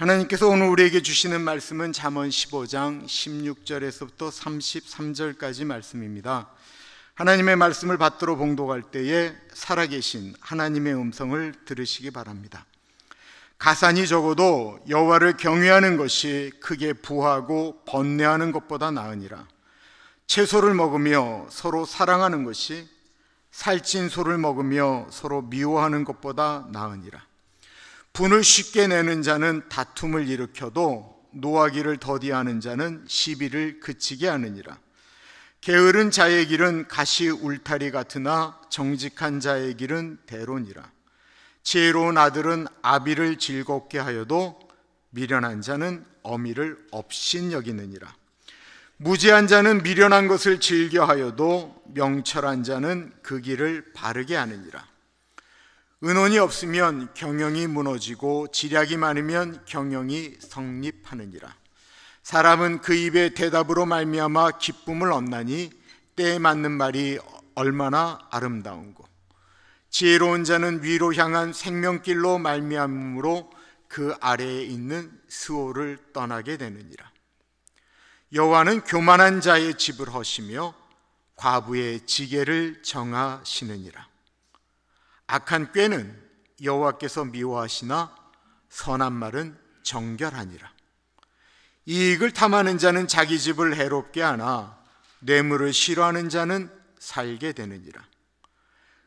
하나님께서 오늘 우리에게 주시는 말씀은 잠언 15장 16절에서부터 33절까지 말씀입니다. 하나님의 말씀을 받들어 봉독할 때에 살아계신 하나님의 음성을 들으시기 바랍니다. 가산이 적어도 여호와를 경외하는 것이 크게 부하고 번뇌하는 것보다 나으니라. 채소를 먹으며 서로 사랑하는 것이 살찐 소를 먹으며 서로 미워하는 것보다 나으니라. 분을 쉽게 내는 자는 다툼을 일으켜도 노하기를 더디하는 자는 시비를 그치게 하느니라. 게으른 자의 길은 가시 울타리 같으나 정직한 자의 길은 대론이라. 지혜로운 아들은 아비를 즐겁게 하여도 미련한 자는 어미를 없인 여기느니라. 무지한 자는 미련한 것을 즐겨하여도 명철한 자는 그 길을 바르게 하느니라. 은혼이 없으면 경영이 무너지고 지략이 많으면 경영이 성립하느니라. 사람은 그 입의 대답으로 말미암아 기쁨을 얻나니 때에 맞는 말이 얼마나 아름다운고. 지혜로운 자는 위로 향한 생명길로 말미암으로 그 아래에 있는 수호를 떠나게 되느니라. 여호와는 교만한 자의 집을 허시며 과부의 지게를 정하시느니라. 악한 꾀는 여호와께서 미워하시나 선한 말은 정결하니라. 이익을 탐하는 자는 자기 집을 해롭게 하나 뇌물을 싫어하는 자는 살게 되느니라.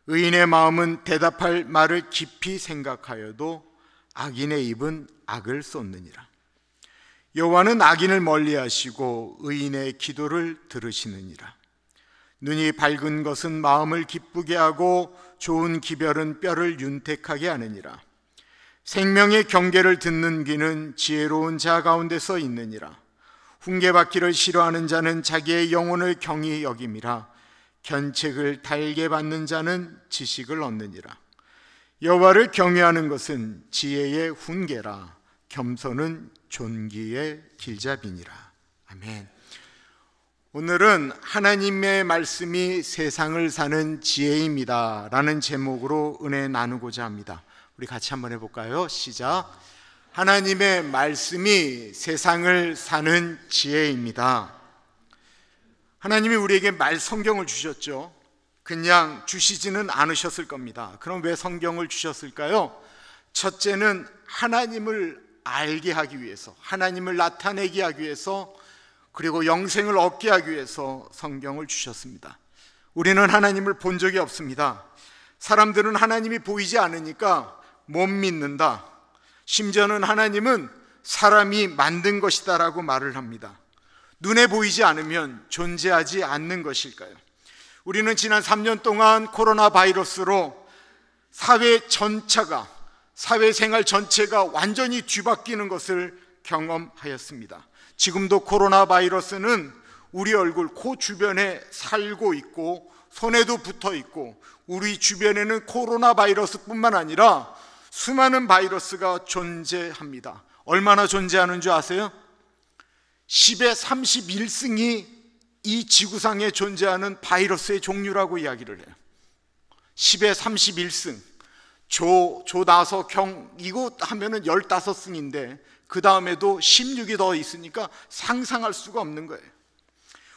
의인의 마음은 대답할 말을 깊이 생각하여도 악인의 입은 악을 쏟느니라. 여호와는 악인을 멀리하시고 의인의 기도를 들으시느니라. 눈이 밝은 것은 마음을 기쁘게 하고 좋은 기별은 뼈를 윤택하게 하느니라. 생명의 경계를 듣는 귀는 지혜로운 자 가운데서 있느니라. 훈계받기를 싫어하는 자는 자기의 영혼을 경히 여김이라. 견책을 달게 받는 자는 지식을 얻느니라. 여와를 경외하는 것은 지혜의 훈계라. 겸손은 존귀의 길잡이니라. 아멘. 오늘은 하나님의 말씀이 세상을 사는 지혜입니다. 라는 제목으로 은혜 나누고자 합니다. 우리 같이 한번 해볼까요? 시작. 하나님의 말씀이 세상을 사는 지혜입니다. 하나님이 우리에게 말 성경을 주셨죠. 그냥 주시지는 않으셨을 겁니다. 그럼 왜 성경을 주셨을까요? 첫째는 하나님을 알게 하기 위해서, 하나님을 나타내게 하기 위해서 그리고 영생을 얻게 하기 위해서 성경을 주셨습니다. 우리는 하나님을 본 적이 없습니다. 사람들은 하나님이 보이지 않으니까 못 믿는다. 심지어는 하나님은 사람이 만든 것이다라고 말을 합니다. 눈에 보이지 않으면 존재하지 않는 것일까요? 우리는 지난 3년 동안 코로나 바이러스로 사회 전체가, 사회생활 전체가 완전히 뒤바뀌는 것을 경험하였습니다. 지금도 코로나 바이러스는 우리 얼굴 코 주변에 살고 있고 손에도 붙어 있고 우리 주변에는 코로나 바이러스뿐만 아니라 수많은 바이러스가 존재합니다. 얼마나 존재하는 줄 아세요? 10의 31승이 이 지구상에 존재하는 바이러스의 종류라고 이야기를 해요. 10의 31승. 조, 조나서 경, 이곳 하면은 15승인데 그 다음에도 16이 더 있으니까 상상할 수가 없는 거예요.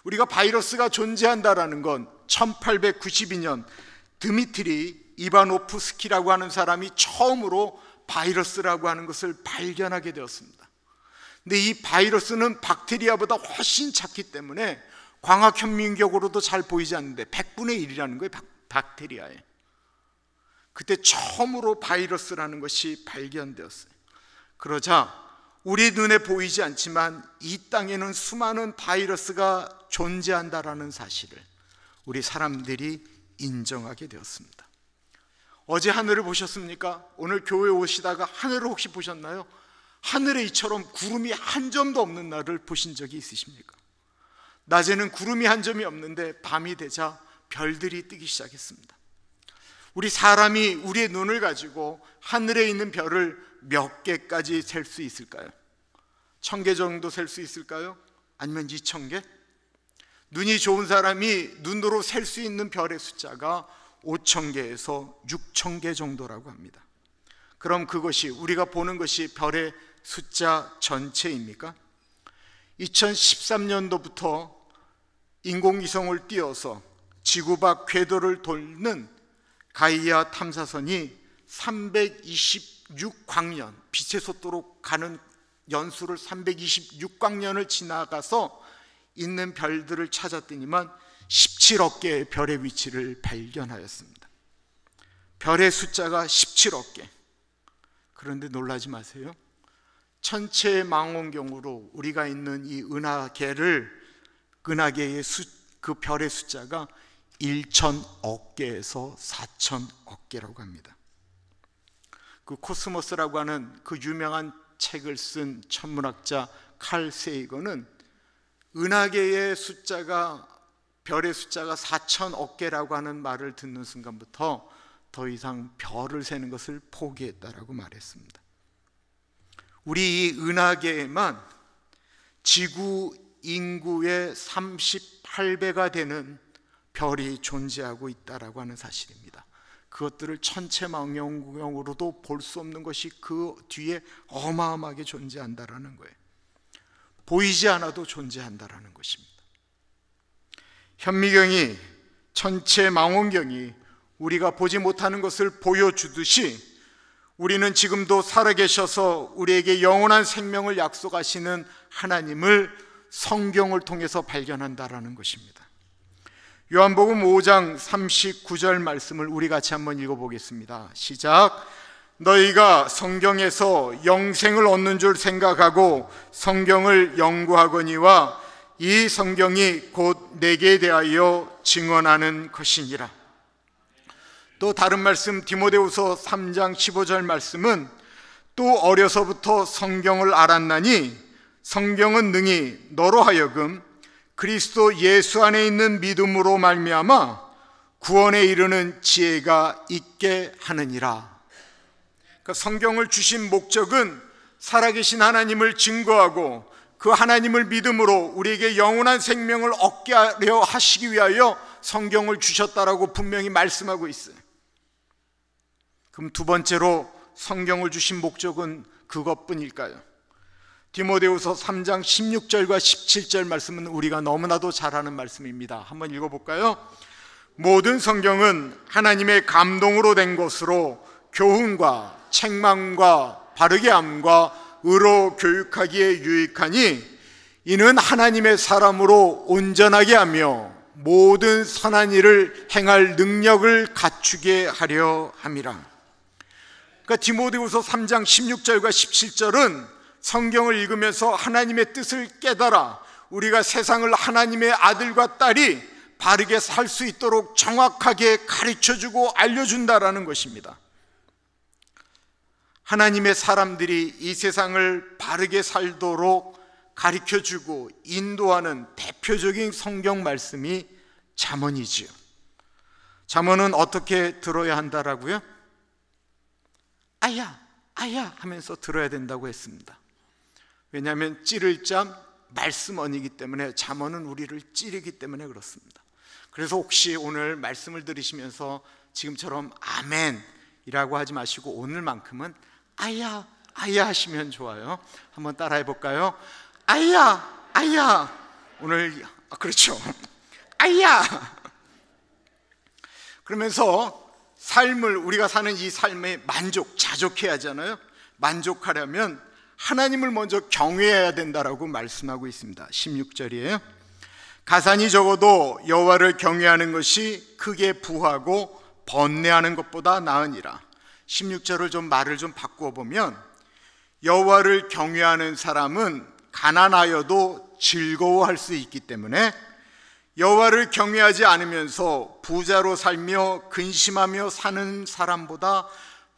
우리가 바이러스가 존재한다라는 건 1892년 드미트리 이바노프스키라고 하는 사람이 처음으로 바이러스라고 하는 것을 발견하게 되었습니다. 근데 이 바이러스는 박테리아보다 훨씬 작기 때문에 광학현미격으로도잘 보이지 않는데 100분의 1이라는 거예요. 박, 테리아에 그때 처음으로 바이러스라는 것이 발견되었어요. 그러자 우리 눈에 보이지 않지만 이 땅에는 수많은 바이러스가 존재한다라는 사실을 우리 사람들이 인정하게 되었습니다. 어제 하늘을 보셨습니까? 오늘 교회 오시다가 하늘을 혹시 보셨나요? 하늘에 이처럼 구름이 한 점도 없는 날을 보신 적이 있으십니까? 낮에는 구름이 한 점이 없는데 밤이 되자 별들이 뜨기 시작했습니다. 우리 사람이 우리의 눈을 가지고 하늘에 있는 별을 몇 개까지 셀 수 있을까요? 천개 정도 셀 수 있을까요? 아니면 이천 개? 눈이 좋은 사람이 눈으로 셀 수 있는 별의 숫자가 오천 개에서 육천 개 정도라고 합니다. 그럼 그것이 우리가 보는 것이 별의 숫자 전체입니까? 2013년도부터 인공위성을 띄어서 지구 밖 궤도를 돌는 가이아 탐사선이 326광년 빛의 속도로 가는 연수를 326광년을 지나가서 있는 별들을 찾았더니만 17억 개의 별의 위치를 발견하였습니다. 별의 숫자가 17억 개. 그런데 놀라지 마세요. 천체의 망원경으로 우리가 있는 이 은하계를 은하계의 수, 그 별의 숫자가 1천억 개에서 4천억 개라고 합니다. 그 코스모스라고 하는 그 유명한 책을 쓴 천문학자 칼 세이건은 은하계의 숫자가 별의 숫자가 4천억 개라고 하는 말을 듣는 순간부터 더 이상 별을 세는 것을 포기했다라고 말했습니다. 우리 이 은하계에만 지구 인구의 38배가 되는 별이 존재하고 있다라고 하는 사실입니다. 그것들을 천체 망원경으로도 볼 수 없는 것이 그 뒤에 어마어마하게 존재한다라는 거예요. 보이지 않아도 존재한다라는 것입니다. 현미경이 천체 망원경이 우리가 보지 못하는 것을 보여주듯이 우리는 지금도 살아계셔서 우리에게 영원한 생명을 약속하시는 하나님을 성경을 통해서 발견한다라는 것입니다. 요한복음 5장 39절 말씀을 우리 같이 한번 읽어보겠습니다. 시작. 너희가 성경에서 영생을 얻는 줄 생각하고 성경을 연구하거니와 이 성경이 곧 내게 대하여 증언하는 것이니라. 또 다른 말씀 디모데후서 3장 15절 말씀은 또 어려서부터 성경을 알았나니 성경은 능히 너로 하여금 그리스도 예수 안에 있는 믿음으로 말미암아 구원에 이르는 지혜가 있게 하느니라. 그러니까 성경을 주신 목적은 살아계신 하나님을 증거하고 그 하나님을 믿음으로 우리에게 영원한 생명을 얻게 하려 하시기 위하여 성경을 주셨다라고 분명히 말씀하고 있어요. 그럼 두 번째로 성경을 주신 목적은 그것뿐일까요? 디모데후서 3장 16절과 17절 말씀은 우리가 너무나도 잘 아는 말씀입니다. 한번 읽어 볼까요? 모든 성경은 하나님의 감동으로 된 것으로 교훈과 책망과 바르게 함과 의로 교육하기에 유익하니 이는 하나님의 사람으로 온전하게 하며 모든 선한 일을 행할 능력을 갖추게 하려 함이라. 그러니까 디모데후서 3장 16절과 17절은 성경을 읽으면서 하나님의 뜻을 깨달아 우리가 세상을 하나님의 아들과 딸이 바르게 살 수 있도록 정확하게 가르쳐 주고 알려준다라는 것입니다. 하나님의 사람들이 이 세상을 바르게 살도록 가르쳐 주고 인도하는 대표적인 성경 말씀이 잠언이지요. 잠언은 어떻게 들어야 한다라고요? 아야, 아야 하면서 들어야 된다고 했습니다. 왜냐하면 찌를 잠 말씀언이기 때문에 잠언은 우리를 찌르기 때문에 그렇습니다. 그래서 혹시 오늘 말씀을 들으시면서 지금처럼 아멘이라고 하지 마시고 오늘만큼은 아야 아야 하시면 좋아요. 한번 따라해 볼까요? 아야 아야 오늘 아, 그렇죠. 아야 그러면서 삶을 우리가 사는 이 삶에 만족 자족해야 하잖아요. 만족하려면 하나님을 먼저 경외해야 된다라고 말씀하고 있습니다. 16절이에요. 가산이 적어도 여호와를 경외하는 것이 크게 부하고 번뇌하는 것보다 나으니라. 16절을 좀 말을 좀 바꾸어 보면 여호와를 경외하는 사람은 가난하여도 즐거워할 수 있기 때문에 여호와를 경외하지 않으면서 부자로 살며 근심하며 사는 사람보다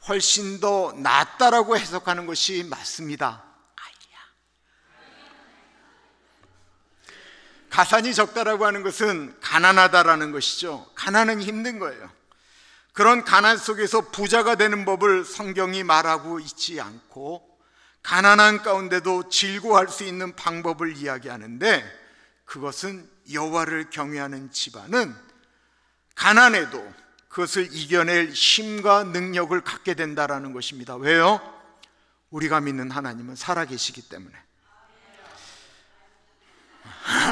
훨씬 더 낫다라고 해석하는 것이 맞습니다. 가산이 적다라고 하는 것은 가난하다라는 것이죠. 가난은 힘든 거예요. 그런 가난 속에서 부자가 되는 법을 성경이 말하고 있지 않고 가난한 가운데도 즐거워할 수 있는 방법을 이야기하는데 그것은 여호와를 경외하는 집안은 가난에도 그것을 이겨낼 힘과 능력을 갖게 된다라는 것입니다. 왜요? 우리가 믿는 하나님은 살아계시기 때문에.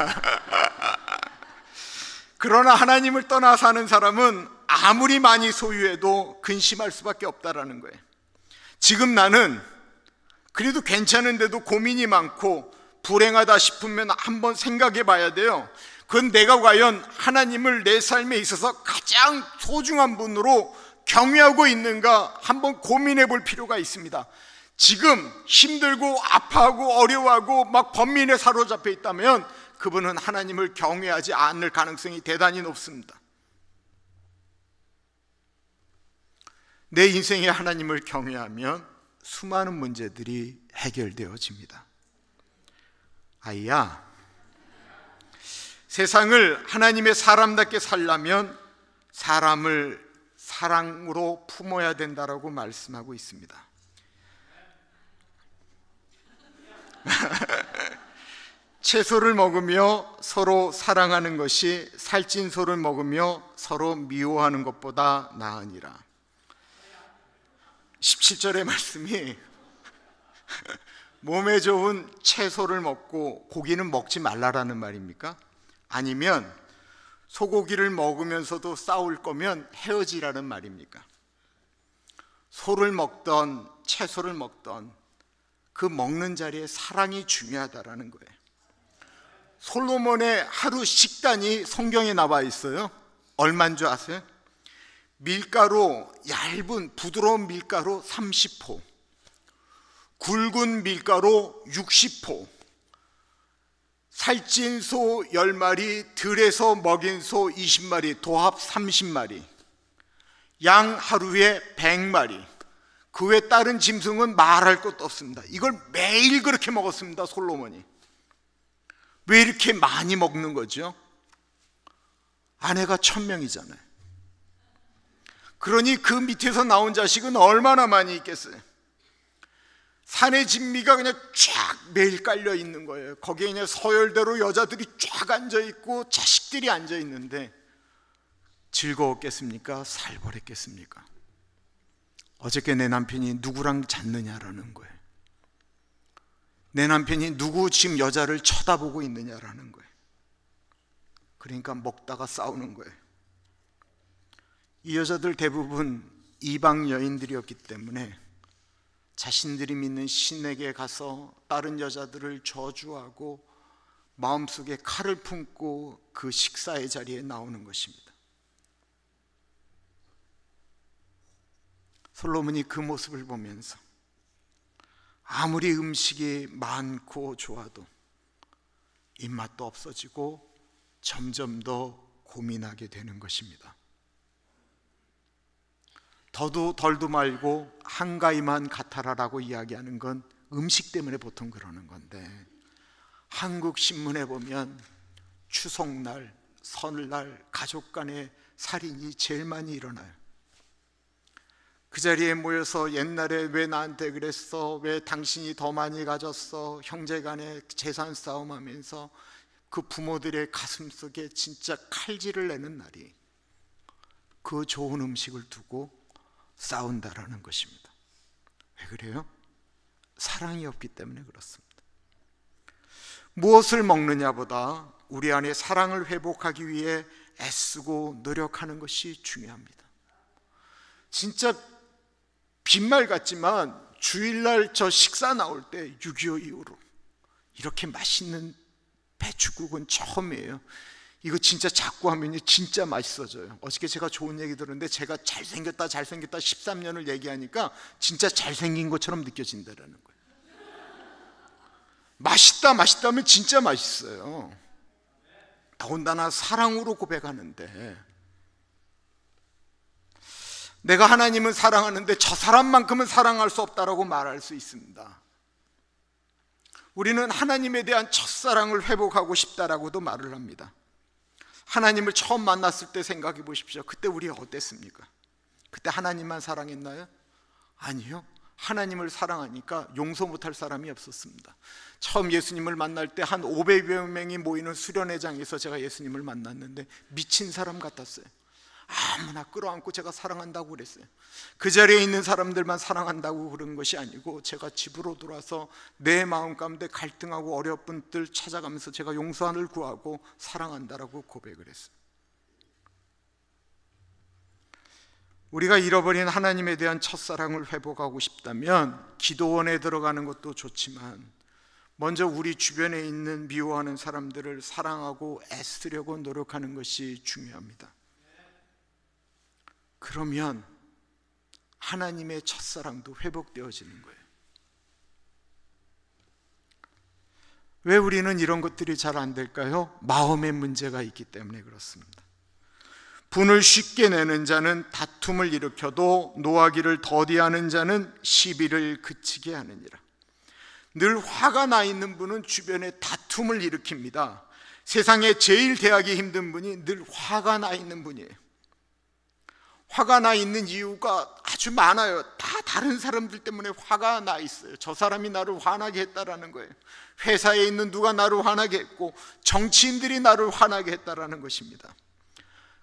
그러나 하나님을 떠나 사는 사람은 아무리 많이 소유해도 근심할 수밖에 없다라는 거예요. 지금 나는 그래도 괜찮은데도 고민이 많고 불행하다 싶으면 한번 생각해 봐야 돼요. 그건 내가 과연 하나님을 내 삶에 있어서 가장 소중한 분으로 경외하고 있는가 한번 고민해 볼 필요가 있습니다. 지금 힘들고 아파하고 어려워하고 막 범민에 사로잡혀 있다면 그분은 하나님을 경외하지 않을 가능성이 대단히 높습니다. 내 인생에 하나님을 경외하면 수많은 문제들이 해결되어집니다. 아이야, 세상을 하나님의 사람답게 살려면 사람을 사랑으로 품어야 된다라고 말씀하고 있습니다. 채소를 먹으며 서로 사랑하는 것이 살찐 소를 먹으며 서로 미워하는 것보다 나으니라. 17절의 말씀이 몸에 좋은 채소를 먹고 고기는 먹지 말라라는 말입니까? 아니면 소고기를 먹으면서도 싸울 거면 헤어지라는 말입니까? 소를 먹던 채소를 먹던 그 먹는 자리에 사랑이 중요하다라는 거예요. 솔로몬의 하루 식단이 성경에 나와 있어요. 얼마줄 아세요? 밀가루 얇은 부드러운 밀가루 30포 굵은 밀가루 60포 살찐 소 10마리, 들에서 먹인 소 20마리, 도합 30마리, 양 하루에 100마리, 그 외 다른 짐승은 말할 것도 없습니다. 이걸 매일 그렇게 먹었습니다, 솔로몬이. 왜 이렇게 많이 먹는 거죠? 아내가 천명이잖아요. 그러니 그 밑에서 나온 자식은 얼마나 많이 있겠어요? 산의 진미가 그냥 쫙 매일 깔려 있는 거예요. 거기에 그냥 서열대로 여자들이 쫙 앉아 있고 자식들이 앉아 있는데 즐거웠겠습니까? 살벌했겠습니까? 어저께 내 남편이 누구랑 잤느냐라는 거예요. 내 남편이 누구 지금 여자를 쳐다보고 있느냐라는 거예요. 그러니까 먹다가 싸우는 거예요. 이 여자들 대부분 이방 여인들이었기 때문에 자신들이 믿는 신에게 가서 다른 여자들을 저주하고 마음속에 칼을 품고 그 식사의 자리에 나오는 것입니다. 솔로몬이 그 모습을 보면서 아무리 음식이 많고 좋아도 입맛도 없어지고 점점 더 고민하게 되는 것입니다. 더도 덜도 말고 한가위만 같아라라고 이야기하는 건 음식 때문에 보통 그러는 건데 한국 신문에 보면 추석날, 설날 가족 간의 살인이 제일 많이 일어나요. 그 자리에 모여서 옛날에 왜 나한테 그랬어? 왜 당신이 더 많이 가졌어? 형제 간의 재산 싸움 하면서 그 부모들의 가슴 속에 진짜 칼질을 내는 날이 그 좋은 음식을 두고 싸운다라는 것입니다. 왜 그래요? 사랑이 없기 때문에 그렇습니다. 무엇을 먹느냐보다 우리 안에 사랑을 회복하기 위해 애쓰고 노력하는 것이 중요합니다. 진짜 빈말 같지만 주일날 저 식사 나올 때 6.25 이후로 이렇게 맛있는 배추국은 처음이에요. 이거 진짜 자꾸 하면 진짜 맛있어져요. 어저께 제가 좋은 얘기 들었는데 제가 잘생겼다, 잘생겼다 13년을 얘기하니까 진짜 잘생긴 것처럼 느껴진다라는 거예요. 맛있다, 맛있다 하면 진짜 맛있어요. 더군다나 사랑으로 고백하는데 내가 하나님은 사랑하는데 저 사람만큼은 사랑할 수 없다라고 말할 수 있습니다. 우리는 하나님에 대한 첫사랑을 회복하고 싶다라고도 말을 합니다. 하나님을 처음 만났을 때 생각해 보십시오. 그때 우리 어땠습니까? 그때 하나님만 사랑했나요? 아니요. 하나님을 사랑하니까 용서 못할 사람이 없었습니다. 처음 예수님을 만날 때 한 500여 명이 모이는 수련회장에서 제가 예수님을 만났는데 미친 사람 같았어요. 아무나 끌어안고 제가 사랑한다고 그랬어요. 그 자리에 있는 사람들만 사랑한다고 그런 것이 아니고 제가 집으로 돌아서 내 마음 가운데 갈등하고 어려운 들 찾아가면서 제가 용서를 구하고 사랑한다라고 고백을 했어요. 우리가 잃어버린 하나님에 대한 첫사랑을 회복하고 싶다면 기도원에 들어가는 것도 좋지만 먼저 우리 주변에 있는 미워하는 사람들을 사랑하고 애쓰려고 노력하는 것이 중요합니다. 그러면 하나님의 첫사랑도 회복되어지는 거예요. 왜 우리는 이런 것들이 잘 안 될까요? 마음의 문제가 있기 때문에 그렇습니다. 분을 쉽게 내는 자는 다툼을 일으켜도 노하기를 더디하는 자는 시비를 그치게 하느니라. 늘 화가 나 있는 분은 주변에 다툼을 일으킵니다. 세상에 제일 대하기 힘든 분이 늘 화가 나 있는 분이에요. 화가 나 있는 이유가 아주 많아요. 다 다른 사람들 때문에 화가 나 있어요. 저 사람이 나를 화나게 했다라는 거예요. 회사에 있는 누가 나를 화나게 했고 정치인들이 나를 화나게 했다라는 것입니다.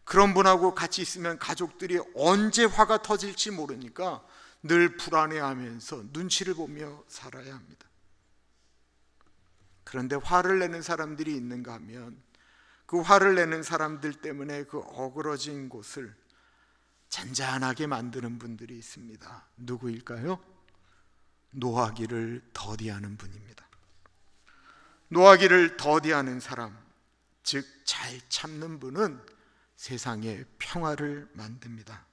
그런 분하고 같이 있으면 가족들이 언제 화가 터질지 모르니까 늘 불안해하면서 눈치를 보며 살아야 합니다. 그런데 화를 내는 사람들이 있는가 하면 그 화를 내는 사람들 때문에 그 어그러진 곳을 잔잔하게 만드는 분들이 있습니다. 누구일까요? 노하기를 더디하는 분입니다. 노하기를 더디하는 사람, 즉 잘 참는 분은 세상에 평화를 만듭니다.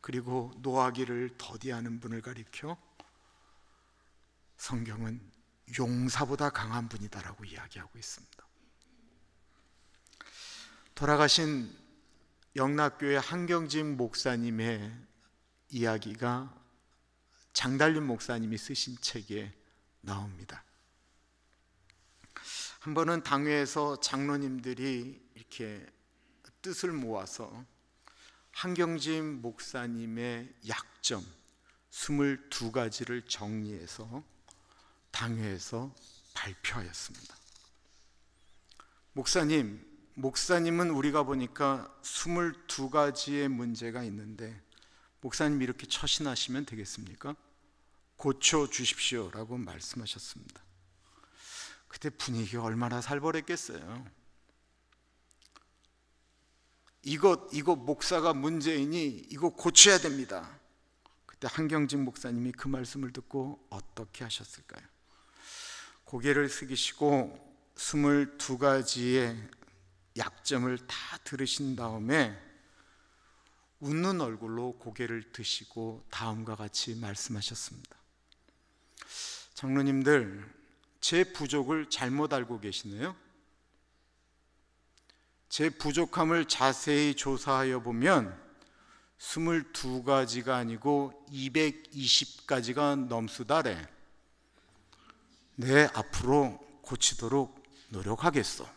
그리고 노하기를 더디하는 분을 가리켜 성경은 용사보다 강한 분이다라고 이야기하고 있습니다. 돌아가신 영락교회 한경진 목사님의 이야기가 장달림 목사님이 쓰신 책에 나옵니다. 한 번은 당회에서 장로님들이 이렇게 뜻을 모아서 한경진 목사님의 약점 22가지를 정리해서 당회에서 발표하였습니다. 목사님, 목사님은 우리가 보니까 22가지의 문제가 있는데 목사님 이렇게 처신하시면 되겠습니까? 고쳐 주십시오라고 말씀하셨습니다. 그때 분위기 얼마나 살벌했겠어요. 이것 이거 목사가 문제이니 이거 고쳐야 됩니다. 그때 한경진 목사님이 그 말씀을 듣고 어떻게 하셨을까요? 고개를 숙이시고 22가지의 약점을 다 들으신 다음에 웃는 얼굴로 고개를 드시고 다음과 같이 말씀하셨습니다. 장로님들, 제 부족을 잘못 알고 계시네요. 제 부족함을 자세히 조사하여 보면 22가지가 아니고 220가지가 넘수다래. 내 네, 앞으로 고치도록 노력하겠어.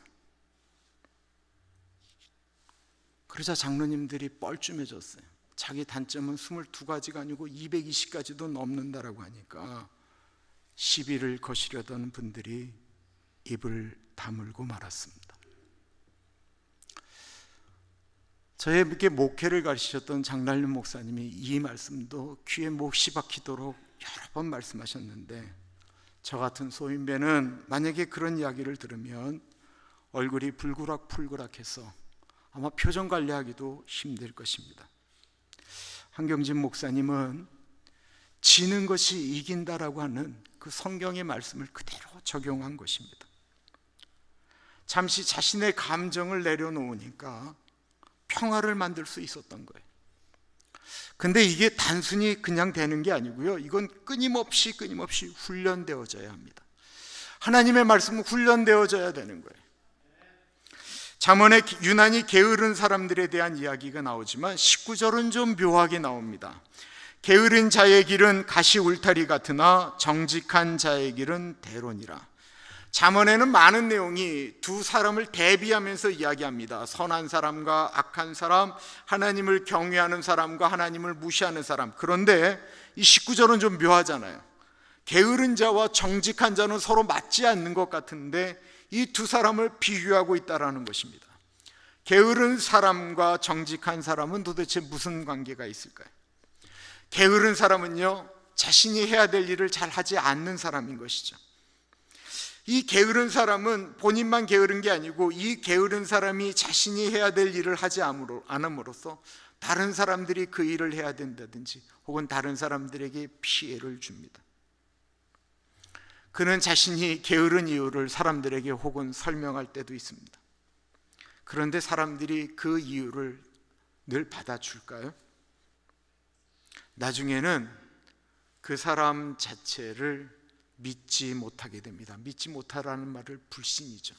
그러자 장로님들이 뻘쭘해졌어요. 자기 단점은 22가지가 아니고 220가지도 넘는다라고 하니까 시비를 거시려던 분들이 입을 다물고 말았습니다. 저에게 목회를 가르치셨던 장날림 목사님이 이 말씀도 귀에 몫이 박히도록 여러 번 말씀하셨는데 저 같은 소인배는 만약에 그런 이야기를 들으면 얼굴이 불그락불그락해서 아마 표정 관리하기도 힘들 것입니다. 한경진 목사님은 지는 것이 이긴다라고 하는 그 성경의 말씀을 그대로 적용한 것입니다. 잠시 자신의 감정을 내려놓으니까 평화를 만들 수 있었던 거예요. 근데 이게 단순히 그냥 되는 게 아니고요. 이건 끊임없이 끊임없이 훈련되어져야 합니다. 하나님의 말씀은 훈련되어져야 되는 거예요. 잠언에 유난히 게으른 사람들에 대한 이야기가 나오지만 19절은 좀 묘하게 나옵니다. 게으른 자의 길은 가시 울타리 같으나 정직한 자의 길은 대론이라. 잠언에는 많은 내용이 두 사람을 대비하면서 이야기합니다. 선한 사람과 악한 사람, 하나님을 경외하는 사람과 하나님을 무시하는 사람. 그런데 이 19절은 좀 묘하잖아요. 게으른 자와 정직한 자는 서로 맞지 않는 것 같은데 이두 사람을 비교하고 있다라는 것입니다. 게으른 사람과 정직한 사람은 도대체 무슨 관계가 있을까요? 게으른 사람은요, 자신이 해야 될 일을 잘 하지 않는 사람인 것이죠. 이 게으른 사람은 본인만 게으른 게 아니고 이 게으른 사람이 자신이 해야 될 일을 하지 않음으로써 다른 사람들이 그 일을 해야 된다든지 혹은 다른 사람들에게 피해를 줍니다. 그는 자신이 게으른 이유를 사람들에게 혹은 설명할 때도 있습니다. 그런데 사람들이 그 이유를 늘 받아줄까요? 나중에는 그 사람 자체를 믿지 못하게 됩니다. 믿지 못하라는 말을 불신이죠.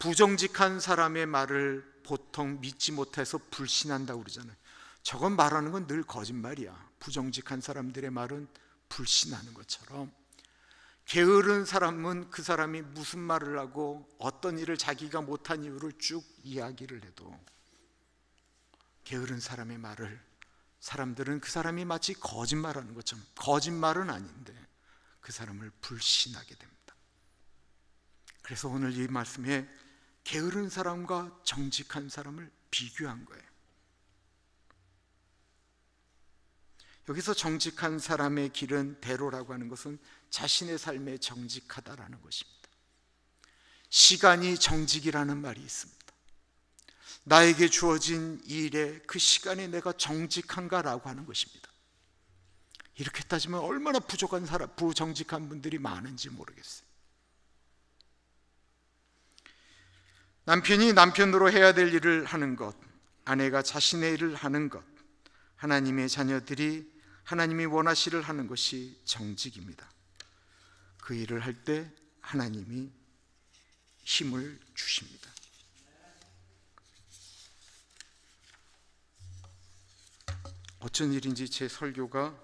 부정직한 사람의 말을 보통 믿지 못해서 불신한다고 그러잖아요. 저건 말하는 건 늘 거짓말이야. 부정직한 사람들의 말은 불신하는 것처럼 게으른 사람은 그 사람이 무슨 말을 하고 어떤 일을 자기가 못한 이유를 쭉 이야기를 해도 게으른 사람의 말을 사람들은 그 사람이 마치 거짓말하는 것처럼 거짓말은 아닌데 그 사람을 불신하게 됩니다. 그래서 오늘 이 말씀에 게으른 사람과 정직한 사람을 비교한 거예요. 여기서 정직한 사람의 길은 대로라고 하는 것은 자신의 삶에 정직하다라는 것입니다. 시간이 정직이라는 말이 있습니다. 나에게 주어진 일에 그 시간에 내가 정직한가라고 하는 것입니다. 이렇게 따지면 얼마나 부족한 사람, 부정직한 분들이 많은지 모르겠어요. 남편이 남편으로 해야 될 일을 하는 것, 아내가 자신의 일을 하는 것, 하나님의 자녀들이 하나님이 원하시를 하는 것이 정직입니다. 그 일을 할 때 하나님이 힘을 주십니다. 어쩐 일인지 제 설교가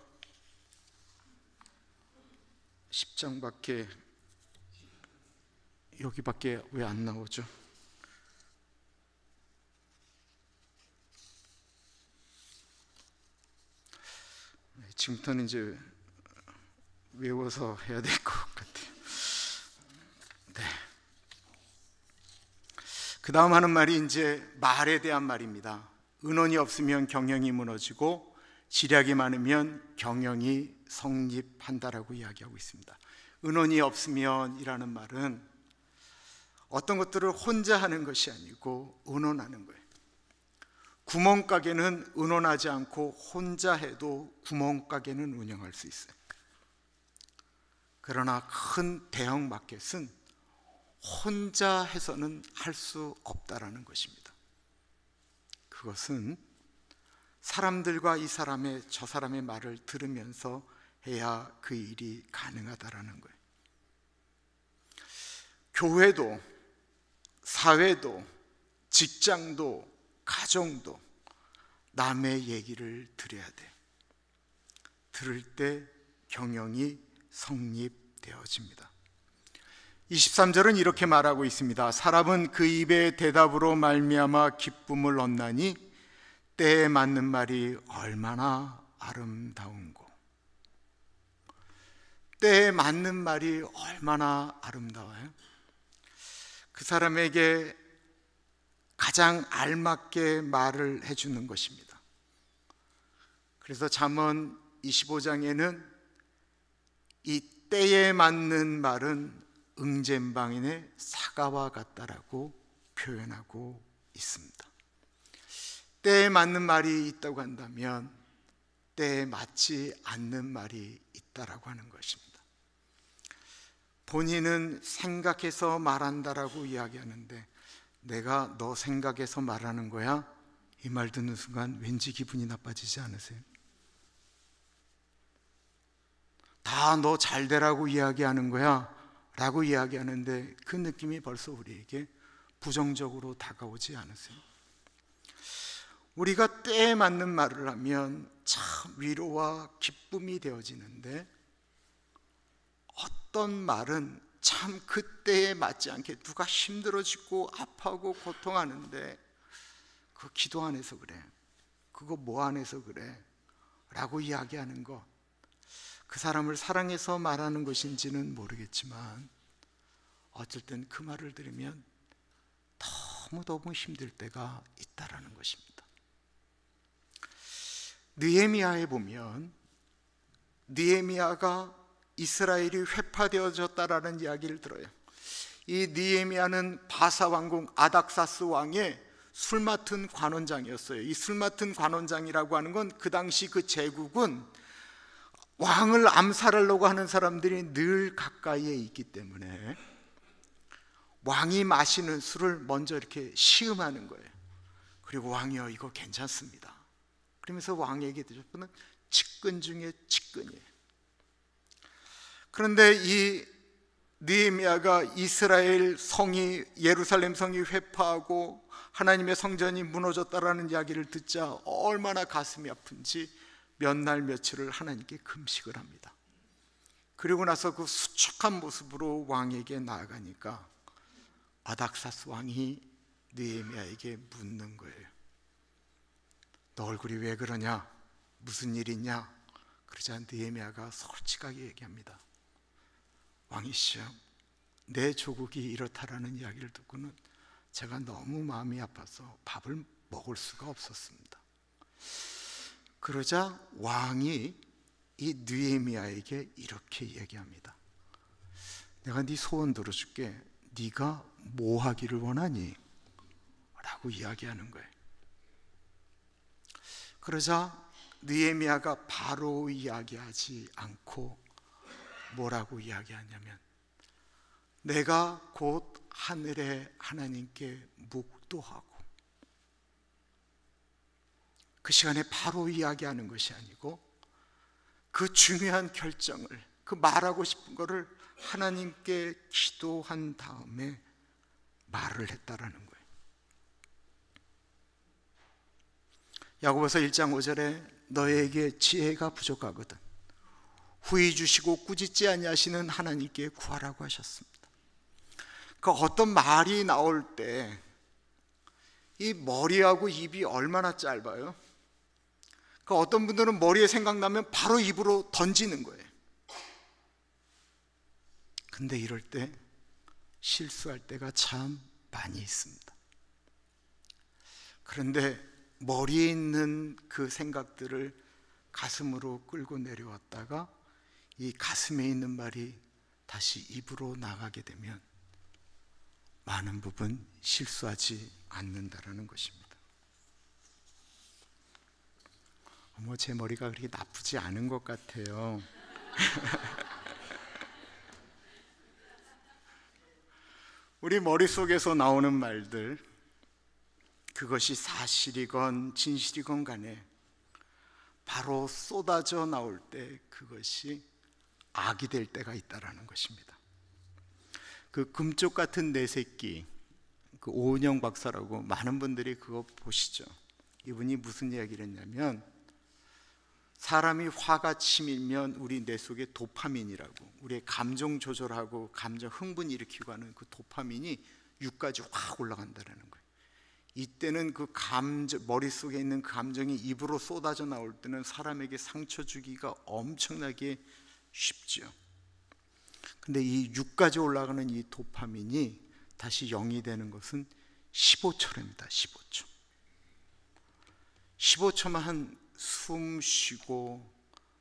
10장밖에 여기밖에 왜 안 나오죠? 지금부터는 이제 외워서 해야 될 것 같아요. 네. 그 다음 하는 말이 이제 말에 대한 말입니다. 은원이 없으면 경영이 무너지고 지략이 많으면 경영이 성립한다라고 이야기하고 있습니다. 은원이 없으면이라는 말은 어떤 것들을 혼자 하는 것이 아니고 의논하는 거예요. 구멍가게는 의논하지 않고 혼자 해도 구멍가게는 운영할 수 있어요. 그러나 큰 대형 마켓은 혼자 해서는 할 수 없다라는 것입니다. 그것은 사람들과 이 사람의 저 사람의 말을 들으면서 해야 그 일이 가능하다라는 거예요. 교회도 사회도 직장도 가정도 그 남의 얘기를 들어야 돼. 들을 때 경영이 성립되어집니다. 23절은 이렇게 말하고 있습니다. 사람은 그 입의 대답으로 말미암아 기쁨을 얻나니 때에 맞는 말이 얼마나 아름다운고. 때에 맞는 말이 얼마나 아름다워요? 그 사람에게 가장 알맞게 말을 해주는 것입니다. 그래서 잠언 25장에는 이 때에 맞는 말은 응젠방인의 사과와 같다라고 표현하고 있습니다. 때에 맞는 말이 있다고 한다면 때에 맞지 않는 말이 있다라고 하는 것입니다. 본인은 생각해서 말한다라고 이야기하는데 내가 너 생각에서 말하는 거야? 이 말 듣는 순간 왠지 기분이 나빠지지 않으세요? 다 너 잘 되라고 이야기하는 거야? 라고 이야기하는데 그 느낌이 벌써 우리에게 부정적으로 다가오지 않으세요? 우리가 때에 맞는 말을 하면 참 위로와 기쁨이 되어지는데 어떤 말은 참 그때에 맞지 않게 누가 힘들어지고 아파하고 고통하는데 그 기도 안에서 그래. 그거 뭐 안에서 그래. 라고 이야기하는 것. 그 사람을 사랑해서 말하는 것인지는 모르겠지만 어쩔 땐그 말을 들으면 너무너무 힘들 때가 있다라는 것입니다. 느에미아에 보면 느에미아가 이스라엘이 회파되어졌다라는 이야기를 들어요. 이 니에미아는 바사 왕궁 아닥사스 왕의 술 맡은 관원장이었어요. 이 술 맡은 관원장이라고 하는 건 그 당시 그 제국은 왕을 암살하려고 하는 사람들이 늘 가까이에 있기 때문에 왕이 마시는 술을 먼저 이렇게 시음하는 거예요. 그리고 왕이요, 이거 괜찮습니다. 그러면서 왕에게 드셨는 측근 중에 측근이에요. 그런데 이 느헤미야가 이스라엘 성이 예루살렘 성이 회파하고 하나님의 성전이 무너졌다라는 이야기를 듣자 얼마나 가슴이 아픈지 몇 날 며칠을 하나님께 금식을 합니다. 그리고 나서 그 수척한 모습으로 왕에게 나아가니까 아닥사스 왕이 느헤미야에게 묻는 거예요. 너 얼굴이 왜 그러냐? 무슨 일이냐? 그러자 느헤미야가 솔직하게 얘기합니다. 왕이시여, 내 조국이 이렇다라는 이야기를 듣고는 제가 너무 마음이 아파서 밥을 먹을 수가 없었습니다. 그러자 왕이 이느에미아에게 이렇게 얘기합니다. 내가 네 소원 들어줄게. 네가 뭐 하기를 원하니? 라고 이야기하는 거예요. 그러자 느에미아가 바로 이야기하지 않고 뭐라고 이야기하냐면 내가 곧 하늘의 하나님께 묵도하고 그 시간에 바로 이야기하는 것이 아니고 그 중요한 결정을 그 말하고 싶은 것을 하나님께 기도한 다음에 말을 했다라는 거예요. 야고보서 1장 5절에 너에게 지혜가 부족하거든 후히 주시고 꾸짖지 아니하시는 하나님께 구하라고 하셨습니다. 그 어떤 말이 나올 때 이 머리하고 입이 얼마나 짧아요? 그 어떤 분들은 머리에 생각나면 바로 입으로 던지는 거예요. 근데 이럴 때 실수할 때가 참 많이 있습니다. 그런데 머리에 있는 그 생각들을 가슴으로 끌고 내려왔다가 이 가슴에 있는 말이 다시 입으로 나가게 되면 많은 부분 실수하지 않는다라는 것입니다. 어머, 제 머리가 그렇게 나쁘지 않은 것 같아요. 우리 머릿속에서 나오는 말들, 그것이 사실이건 진실이건 간에 바로 쏟아져 나올 때 그것이 악이 될 때가 있다라는 것입니다. 그 금쪽 같은 내 네 새끼 그 오은영 박사라고 많은 분들이 그거 보시죠. 이분이 무슨 이야기를 했냐면 사람이 화가 치밀면 우리 뇌 속에 도파민이라고 우리의 감정 조절하고 감정 흥분 일으키고 하는 그 도파민이 6까지 확 올라간다라는 거예요. 이때는 그 감정 머릿속에 있는 감정이 입으로 쏟아져 나올 때는 사람에게 상처 주기가 엄청나게 쉽죠. 근데 이 6까지 올라가는 이 도파민이 다시 0이 되는 것은 15초입니다. 15초. 15초만 한 숨 쉬고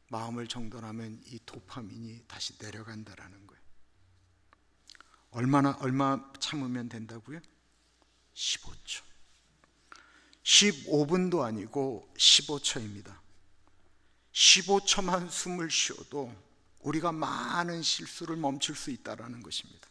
마음을 정돈하면 이 도파민이 다시 내려간다라는 거예요. 얼마나 얼마 참으면 된다고요? 15초. 15분도 아니고 15초입니다. 15초만 숨을 쉬어도 우리가 많은 실수를 멈출 수 있다라는 것입니다.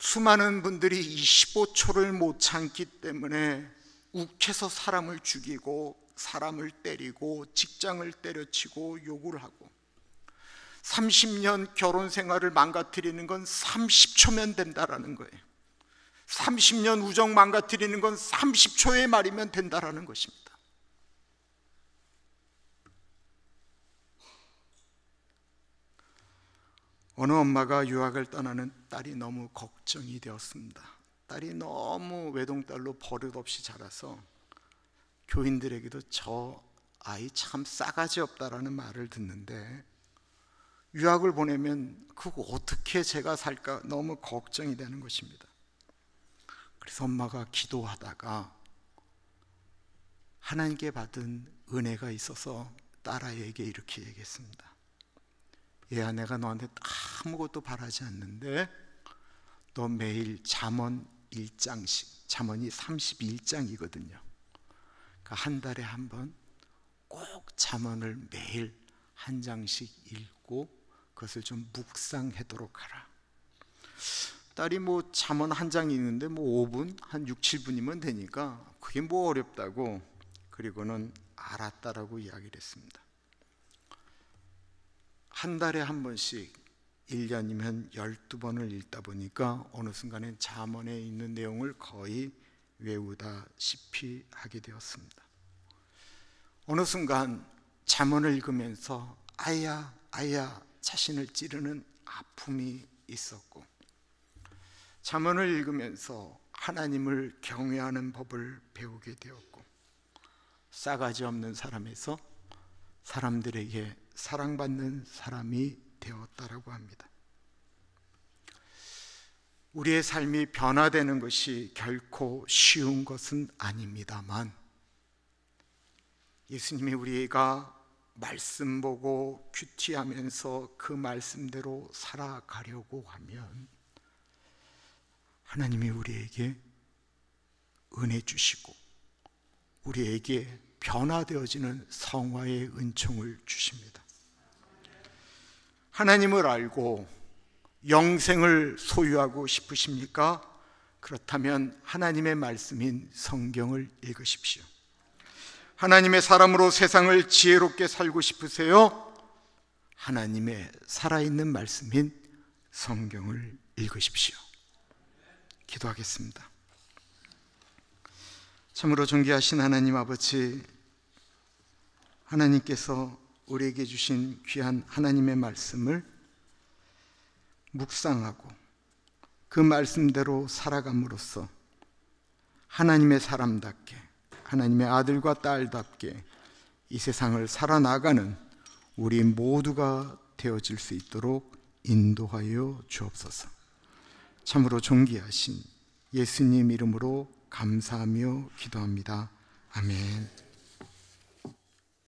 수많은 분들이 25초를 못 참기 때문에 욱해서 사람을 죽이고 사람을 때리고 직장을 때려치고 욕을 하고 30년 결혼 생활을 망가뜨리는 건 30초면 된다라는 거예요. 30년 우정 망가뜨리는 건 30초의 말이면 된다라는 것입니다. 어느 엄마가 유학을 떠나는 딸이 너무 걱정이 되었습니다. 딸이 너무 외동딸로 버릇없이 자라서 교인들에게도 저 아이 참 싸가지 없다라는 말을 듣는데 유학을 보내면 그거 어떻게 제가 살까 너무 걱정이 되는 것입니다. 그래서 엄마가 기도하다가 하나님께 받은 은혜가 있어서 딸아이에게 이렇게 얘기했습니다. 얘야 내가 너한테 아무것도 바라지 않는데 너 매일 잠언 1장씩 잠언이 31장이거든요. 그러니까 한 달에 한 번 꼭 잠언을 매일 한 장씩 읽고 그것을 좀 묵상하도록 하라. 딸이 뭐 잠언 한장 읽는데 뭐 5분 한 6, 7분이면 되니까 그게 뭐 어렵다고 그리고는 알았다라고 이야기를 했습니다. 한 달에 한 번씩 1년이면 12번을 읽다 보니까 어느 순간엔 자문에 있는 내용을 거의 외우다시피 하게 되었습니다. 어느 순간 자문을 읽으면서 아야 아야 자신을 찌르는 아픔이 있었고 자문을 읽으면서 하나님을 경외하는 법을 배우게 되었고 싸가지 없는 사람에서 사람들에게 사랑받는 사람이 되었다라고 합니다. 우리의 삶이 변화되는 것이 결코 쉬운 것은 아닙니다만 예수님이 우리가 말씀 보고 큐티하면서 그 말씀대로 살아가려고 하면 하나님이 우리에게 은혜 주시고 우리에게 변화되어지는 성화의 은총을 주십니다. 하나님을 알고 영생을 소유하고 싶으십니까? 그렇다면 하나님의 말씀인 성경을 읽으십시오. 하나님의 사람으로 세상을 지혜롭게 살고 싶으세요? 하나님의 살아있는 말씀인 성경을 읽으십시오. 기도하겠습니다. 참으로 존귀하신 하나님 아버지, 하나님께서 우리에게 주신 귀한 하나님의 말씀을 묵상하고 그 말씀대로 살아감으로써 하나님의 사람답게 하나님의 아들과 딸답게 이 세상을 살아나가는 우리 모두가 되어질 수 있도록 인도하여 주옵소서. 참으로 존귀하신 예수님 이름으로 감사하며 기도합니다. 아멘.